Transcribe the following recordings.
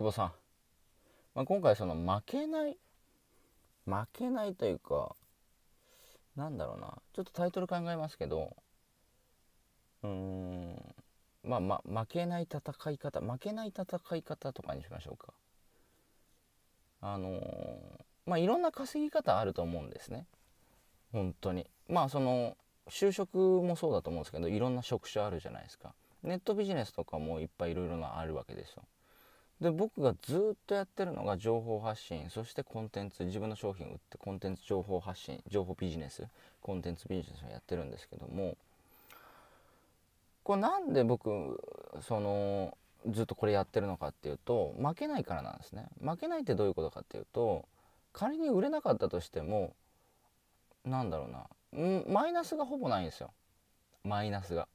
久保さん、まあ、今回その負けない負けないというかなんだろうなちょっとタイトル考えますけどうーんまあま負けない戦い方負けない戦い方とかにしましょうかあのー、まあいろんな稼ぎ方あると思うんですね本当にまあその就職もそうだと思うんですけどいろんな職種あるじゃないですかネットビジネスとかもいっぱいいろいろなあるわけですよで僕がずっとやってるのが情報発信そしてコンテンツ自分の商品を売ってコンテンツ情報発信情報ビジネスコンテンツビジネスをやってるんですけどもこれなんで僕そのずっとこれやってるのかっていうと負けないからなんですね負けないってどういうことかっていうと仮に売れなかったとしてもなんだろうなマイナスがほぼないんですよマイナスが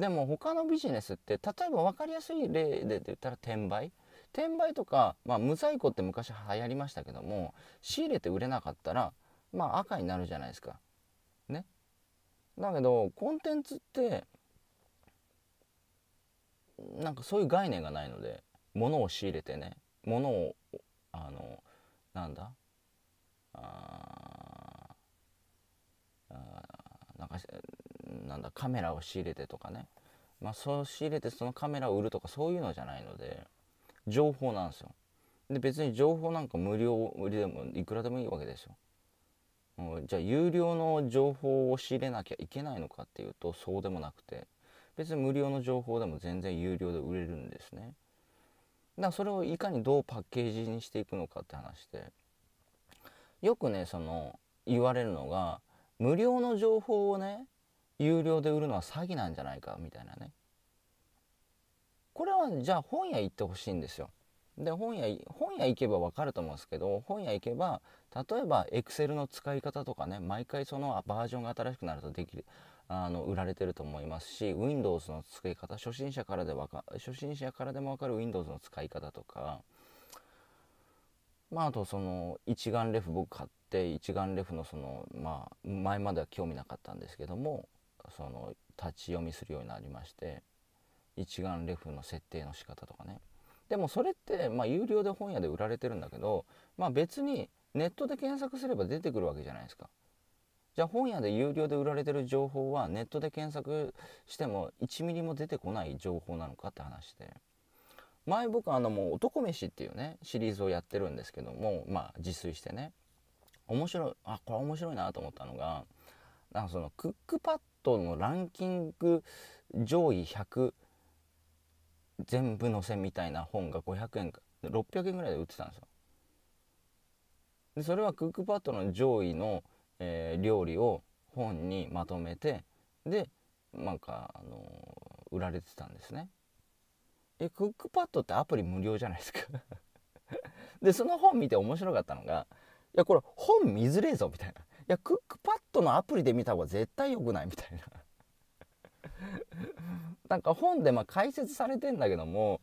でも他のビジネスって例えば分かりやすい例で言ったら転売転売とか、まあ、無在庫って昔流行りましたけども仕入れて売れなかったら、まあ、赤になるじゃないですか。ね。だけどコンテンツってなんかそういう概念がないので物を仕入れてね物をあのなんだああなんかなんだカメラを仕入れてとかねまあそう仕入れてそのカメラを売るとかそういうのじゃないので情報なんですよで別に情報なんか無料売りでもいくらでもいいわけですよ、うん、じゃあ有料の情報を仕入れなきゃいけないのかっていうとそうでもなくて別に無料の情報でも全然有料で売れるんですねだからそれをいかにどうパッケージにしていくのかって話でよくねその言われるのが無料の情報をね有料で売るのは詐欺なんじゃないかみたいなねこれはじゃあ本屋行ってほしいんですよで本屋本屋行けば分かると思うんですけど本屋行けば例えばエクセルの使い方とかね毎回そのバージョンが新しくなるとできるあの売られてると思いますし Windows の使い方初心者からでわか初心者からでも分かる Windows の使い方とかまああとその一眼レフ僕買って一眼レフのそのまあ前までは興味なかったんですけどもその立ち読みするようになりまして一眼レフの設定の仕方とかねでもそれってまあ有料で本屋で売られてるんだけど、まあ、別にネットで検索すれば出てくるわけじゃないですか。じゃあ本屋で有料で売られてる情報はネットで検索しても1ミリも出てこない情報なのかって話で前僕あのもう「男飯」っていうねシリーズをやってるんですけどもまあ自炊してね面白いあこれ面白いなと思ったのがかそのクックパッドのランキング上位100全部載せみたいな本が500円か600円ぐらいで売ってたんですよ。でそれはクックパッドの上位の、えー、料理を本にまとめてでなんか、あのー、売られてたんですね。えクックパッドってアプリ無料じゃないですか でその本見て面白かったのがいやこれ本見づれえぞみたいなやクックパッドのアプリで見た方が絶対良くないみたいな なんか本でま解説されてんだけども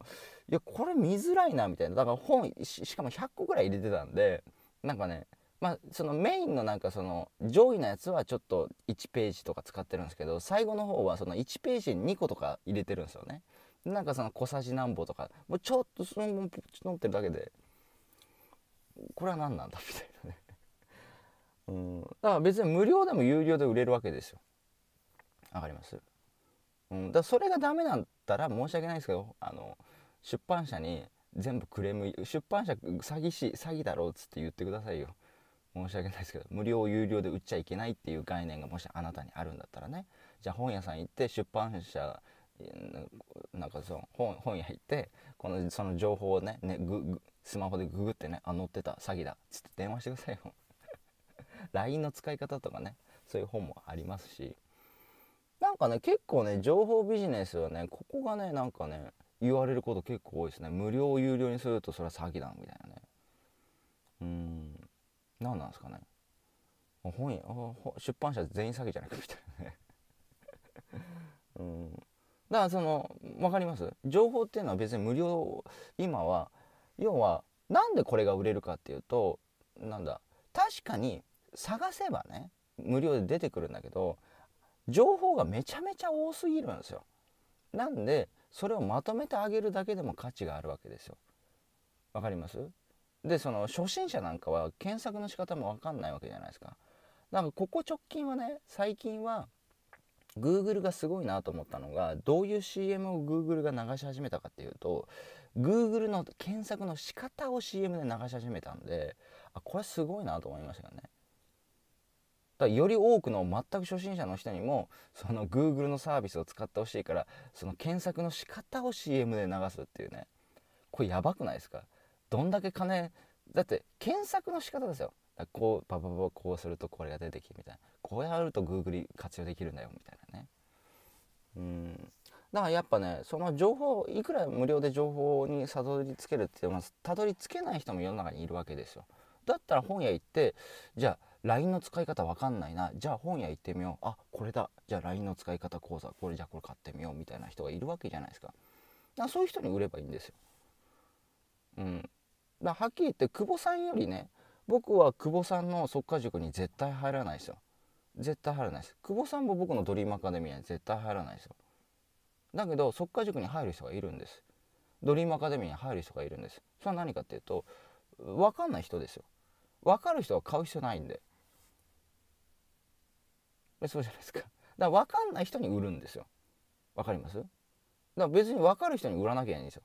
いやこれ見づらいなみたいなだから本しかも100個ぐらい入れてたんでなんかねまあ、そのメインのなんかその上位のやつはちょっと1ページとか使ってるんですけど最後の方はその1ページに2個とか入れてるんですよねなんかその小さじ何本とかもうちょっとそのまま乗ってるだけでこれは何なんだみたいなねうん、だから別に無料でも有料で売れるわけですよ。わかります、うん、だそれがダメだったら申し訳ないですけどあの出版社に全部クレーム出版社詐欺師詐欺だろうっつって言ってくださいよ。申し訳ないですけど無料有料で売っちゃいけないっていう概念がもしあなたにあるんだったらねじゃあ本屋さん行って出版社なんかその本本屋行ってこのその情報をねねスマホでググってねあ載ってた詐欺だっつって電話してくださいよ。LINE の使い方とかねそういう本もありますしなんかね結構ね情報ビジネスはねここがねなんかね言われること結構多いですね無料を有料にするとそれは詐欺だみたいなねうん何なんですかね本や出版社全員詐欺じゃないかみたいなね うんだからその分かります情報っていうのは別に無料今は要はなんでこれが売れるかっていうとなんだ確かに探せばね無料で出てくるんだけど情報がめちゃめちゃ多すぎるんですよ。なんでそれをまとめてあげるだけでも価値があるわけですよ。わかりますでその初心者なんかは検索の仕方もわかんないわけじゃないですか。んかここ直近はね最近は Google がすごいなと思ったのがどういう CM を Google が流し始めたかっていうと Google の検索の仕方を CM で流し始めたんであこれすごいなと思いましたよね。だより多くの全く初心者の人にもその Google のサービスを使ってほしいからその検索の仕方を CM で流すっていうねこれやばくないですかどんだけ金だって検索の仕方ですよこうパパパこうするとこれが出てきみたいなこうやると Google 活用できるんだよみたいなねうんだからやっぱねその情報いくら無料で情報にたどり着けるって言いますたどり着けない人も世の中にいるわけですよだったら本屋行ってじゃあ LINE の使い方わかんないなじゃあ本屋行ってみようあこれだじゃあ LINE の使い方講座これじゃあこれ買ってみようみたいな人がいるわけじゃないですかだそういう人に売ればいいんですよ。うん、だはっきり言って久保さんよりね僕は久保さんの即稼塾に絶対入らないですよ。絶対入らないです。久保さんも僕のドリームアカデミーに絶対入らないですよ。だけど即稼塾に入る人がいるんです。ドリームアカデミーに入る人がいるんです。それは何かっていうと分かんない人ですよ。分かる人は買う必要ないんで。そうじゃないですか。だから分かんない人に売るんですよ。分かりますだから別に分かる人に売らなきゃいけないんですよ。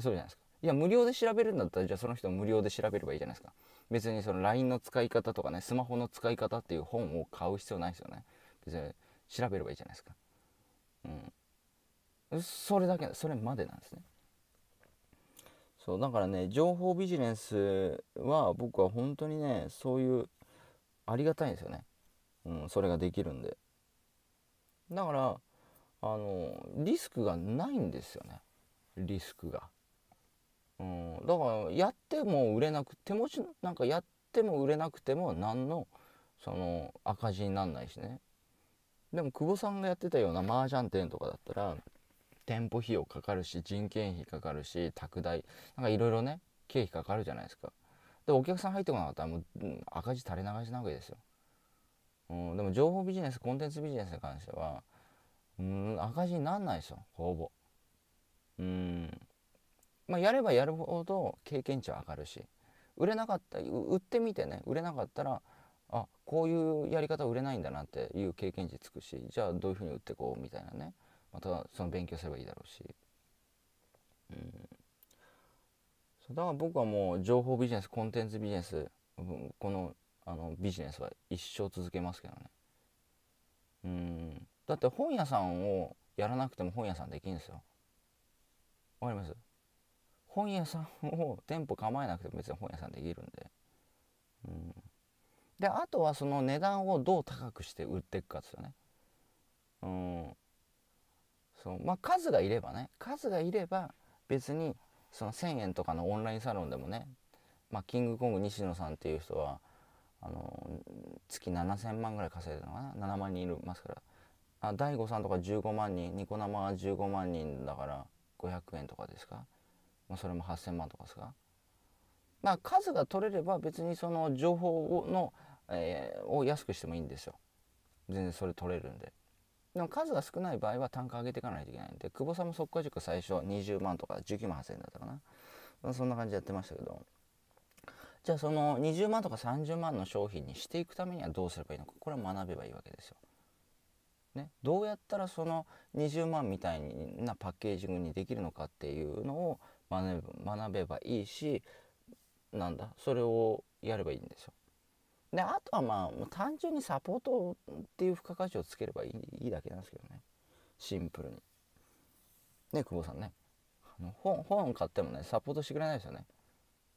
そうじゃないですか。いや、無料で調べるんだったら、じゃあその人無料で調べればいいじゃないですか。別にその LINE の使い方とかね、スマホの使い方っていう本を買う必要ないですよね。別に調べればいいじゃないですか。うん。それだけ、それまでなんですね。そう、だからね、情報ビジネスは僕は本当にね、そういう、ありがたいんですよね。うん、それができるんでだからあのリスクがないんですよねリスクが、うん、だからやっても売れなく手持ちなんかやっても売れなくても何のその赤字になんないしねでも久保さんがやってたような麻雀店とかだったら店舗費用かかるし人件費かかるし宅代なんかいろいろね経費かかるじゃないですかでお客さん入ってこなかったらもう赤字垂れ流しなわけですようん、でも情報ビジネスコンテンツビジネスに関しては、うん、赤字になんないですよほぼ。うんまあ、やればやるほど経験値は上がるし売れなかった売ってみてね売れなかったらあこういうやり方売れないんだなっていう経験値つくしじゃあどういうふうに売ってこうみたいなねまたその勉強すればいいだろうし、うん、そうだから僕はもう情報ビジネスコンテンツビジネスこのあのビジネスは一生続けますけどねうんだって本屋さんをやらなくても本屋さんできるんですよわかります本屋さんを店舗構えなくても別に本屋さんできるんでうんであとはその値段をどう高くして売っていくかですよねうんそうまあ数がいればね数がいれば別にその1,000円とかのオンラインサロンでもね、まあ、キングコング西野さんっていう人はあの月7,000万ぐらい稼いでるのかな7万人いますからあ5さんとか15万人ニコ生は15万人だから500円とかですか、まあ、それも8,000万とかですかまあ数が取れれば別にその情報の、えー、を安くしてもいいんですよ全然それ取れるんで。でも数が少ない場合は単価上げていかないといけないんで久保さんも速攻塾最初20万とか19万8,000円だったかなそんな感じでやってましたけどじゃあその20万とか30万の商品にしていくためにはどうすればいいのかこれは学べばいいわけですよ。ね、どうやったらその20万みたいなパッケージングにできるのかっていうのを学べばいいしなんだそれをやればいいんですよ。であとはまあ単純にサポートっていう付加価値をつければいいだけなんですけどねシンプルに。ね久保さんねあの本本買ってもねサポートしてくれないですよね。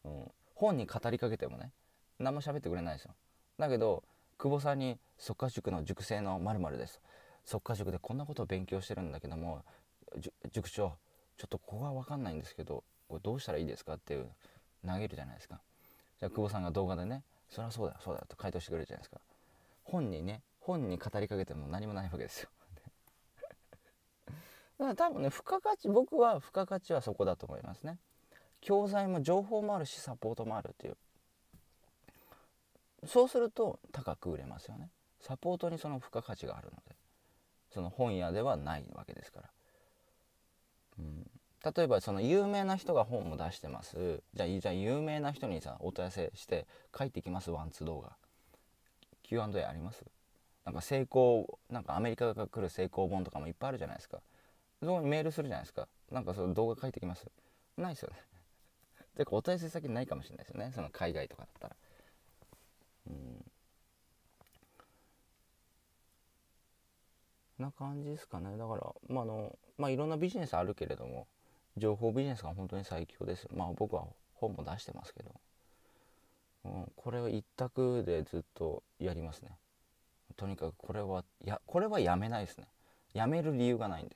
うん本に語りかけてもね何も喋ってくれないですよだけど久保さんに「速化塾の塾生のまるです」「速化塾でこんなことを勉強してるんだけども塾長ちょっとここは分かんないんですけどこれどうしたらいいですか?」っていう投げるじゃないですかじゃあ久保さんが動画でね「そりゃそうだそうだ」と回答してくれるじゃないですか本にね本に語りかけても何もないわけですよ だから多分ね付加価値僕は付加価値はそこだと思いますね教材も情報もあるしサポートもあるっていうそうすると高く売れますよねサポートにその付加価値があるのでその本屋ではないわけですから、うん、例えばその有名な人が本を出してますじゃあじゃあ有名な人にさお問い合わせして帰ってきますワンツー動画 Q&A ありますなんか成功なんかアメリカが来る成功本とかもいっぱいあるじゃないですかそこにメールするじゃないですかなんかその動画書いてきますないですよねてかお問い合わせ先ないかもしれないですよねその海外とかだったらうんな感じですかねだからまああのまあいろんなビジネスあるけれども情報ビジネスが本当に最強ですまあ僕は本も出してますけど、うん、これは一択でずっとやりますねとにかくこれはやこれはやめないですねやめる理由がないんで、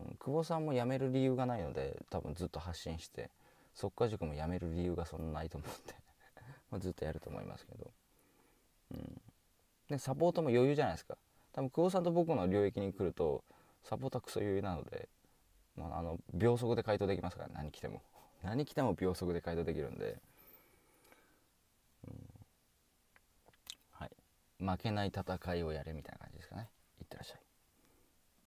うん、久保さんもやめる理由がないので多分ずっと発信して速化塾もやめる理由がそんなないと思って まずっとやると思いますけど、うん、でサポートも余裕じゃないですか多分久保さんと僕の領域に来るとサポートはクソ余裕なので、まあ、あの秒速で回答できますから何来ても 何来ても秒速で回答できるんで、うん、はい負けない戦いをやれみたいな感じですかねいってらっしゃい